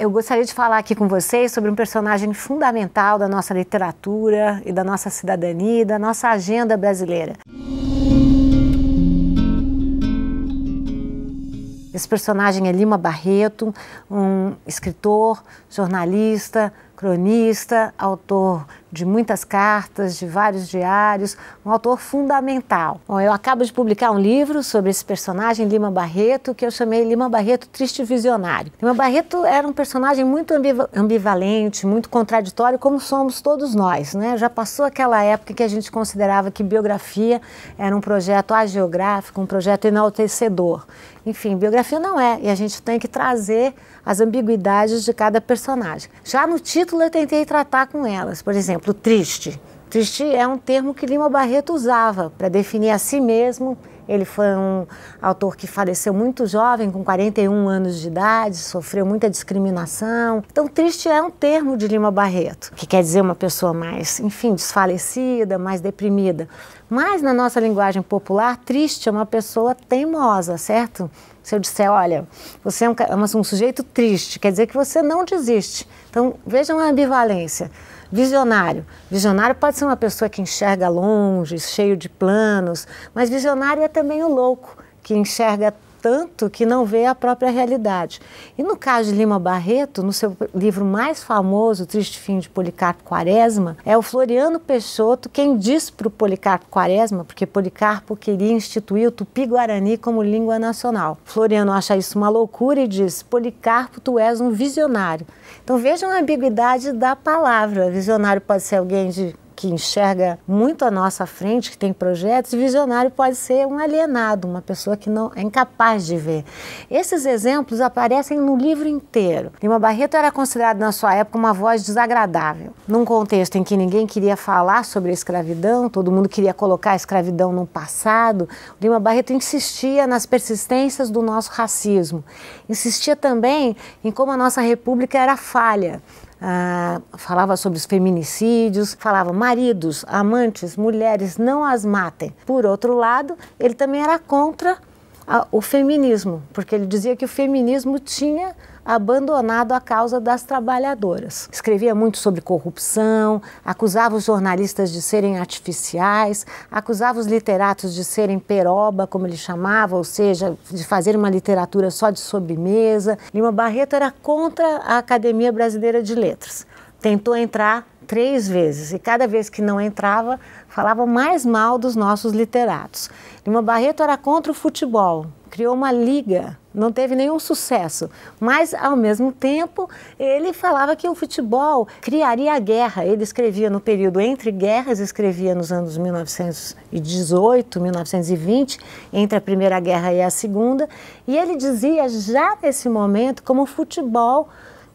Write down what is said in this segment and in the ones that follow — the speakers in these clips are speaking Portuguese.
eu gostaria de falar aqui com vocês sobre um personagem fundamental da nossa literatura e da nossa cidadania e da nossa agenda brasileira. Esse personagem é Lima Barreto, um escritor, jornalista, cronista, autor de muitas cartas, de vários diários, um autor fundamental. Bom, eu acabo de publicar um livro sobre esse personagem, Lima Barreto, que eu chamei Lima Barreto Triste Visionário. Lima Barreto era um personagem muito ambivalente, muito contraditório, como somos todos nós. Né? Já passou aquela época que a gente considerava que biografia era um projeto ageográfico, um projeto enaltecedor. Enfim, biografia não é, e a gente tem que trazer as ambiguidades de cada personagem. Já no título eu tentei tratar com elas, por exemplo, exemplo, triste. Triste é um termo que Lima Barreto usava para definir a si mesmo. Ele foi um autor que faleceu muito jovem, com 41 anos de idade, sofreu muita discriminação. Então, triste é um termo de Lima Barreto, que quer dizer uma pessoa mais, enfim, desfalecida, mais deprimida. Mas na nossa linguagem popular, triste é uma pessoa teimosa, certo? Se eu disser, olha, você é um, é um sujeito triste, quer dizer que você não desiste. Então, vejam a ambivalência. Visionário. Visionário pode ser uma pessoa que enxerga longe, cheio de planos, mas visionário é também o louco, que enxerga tanto que não vê a própria realidade. E no caso de Lima Barreto, no seu livro mais famoso, Triste Fim de Policarpo Quaresma, é o Floriano Peixoto quem diz para o Policarpo Quaresma, porque Policarpo queria instituir o tupi-guarani como língua nacional. Floriano acha isso uma loucura e diz: Policarpo, tu és um visionário. Então vejam a ambiguidade da palavra. Visionário pode ser alguém de que enxerga muito à nossa frente, que tem projetos, visionário pode ser um alienado, uma pessoa que não é incapaz de ver. Esses exemplos aparecem no livro inteiro. Lima Barreto era considerado na sua época uma voz desagradável. Num contexto em que ninguém queria falar sobre a escravidão, todo mundo queria colocar a escravidão no passado, Lima Barreto insistia nas persistências do nosso racismo. Insistia também em como a nossa república era falha. Ah, falava sobre os feminicídios, falava maridos, amantes, mulheres, não as matem. Por outro lado, ele também era contra a, o feminismo, porque ele dizia que o feminismo tinha abandonado a causa das trabalhadoras. Escrevia muito sobre corrupção, acusava os jornalistas de serem artificiais, acusava os literatos de serem peroba, como ele chamava, ou seja, de fazer uma literatura só de sobremesa. Lima Barreto era contra a Academia Brasileira de Letras. Tentou entrar três vezes, e cada vez que não entrava, falava mais mal dos nossos literatos. Lima Barreto era contra o futebol, criou uma liga, não teve nenhum sucesso, mas ao mesmo tempo ele falava que o futebol criaria a guerra. Ele escrevia no período entre guerras, escrevia nos anos 1918, 1920, entre a Primeira Guerra e a Segunda, e ele dizia já nesse momento como o futebol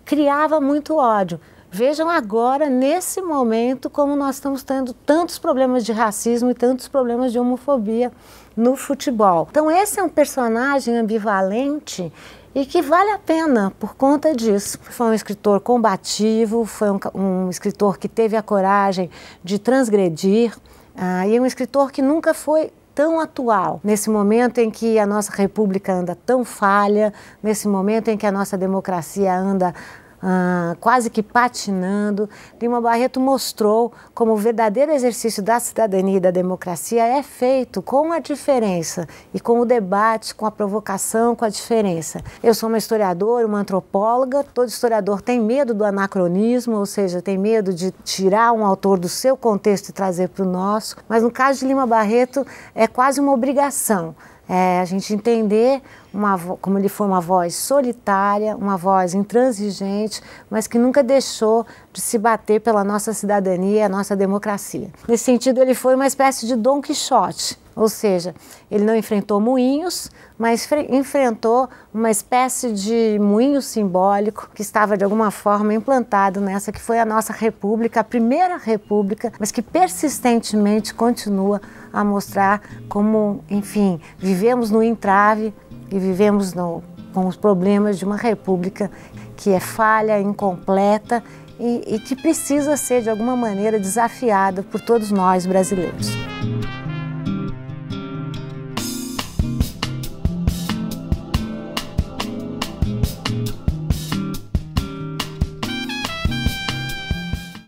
criava muito ódio. Vejam agora, nesse momento, como nós estamos tendo tantos problemas de racismo e tantos problemas de homofobia no futebol. Então, esse é um personagem ambivalente e que vale a pena por conta disso. Foi um escritor combativo, foi um, um escritor que teve a coragem de transgredir, uh, e é um escritor que nunca foi tão atual, nesse momento em que a nossa república anda tão falha, nesse momento em que a nossa democracia anda ah, quase que patinando. Lima Barreto mostrou como o verdadeiro exercício da cidadania e da democracia é feito com a diferença e com o debate, com a provocação, com a diferença. Eu sou uma historiadora, uma antropóloga, todo historiador tem medo do anacronismo, ou seja, tem medo de tirar um autor do seu contexto e trazer para o nosso, mas no caso de Lima Barreto é quase uma obrigação é, a gente entender uma, como ele foi uma voz solitária, uma voz intransigente, mas que nunca deixou de se bater pela nossa cidadania, a nossa democracia. Nesse sentido, ele foi uma espécie de Dom Quixote, ou seja, ele não enfrentou moinhos, mas enfrentou uma espécie de moinho simbólico que estava de alguma forma implantado nessa que foi a nossa república, a primeira república, mas que persistentemente continua a mostrar como, enfim, vivemos no entrave e vivemos no, com os problemas de uma república que é falha, incompleta e, e que precisa ser de alguma maneira desafiada por todos nós brasileiros.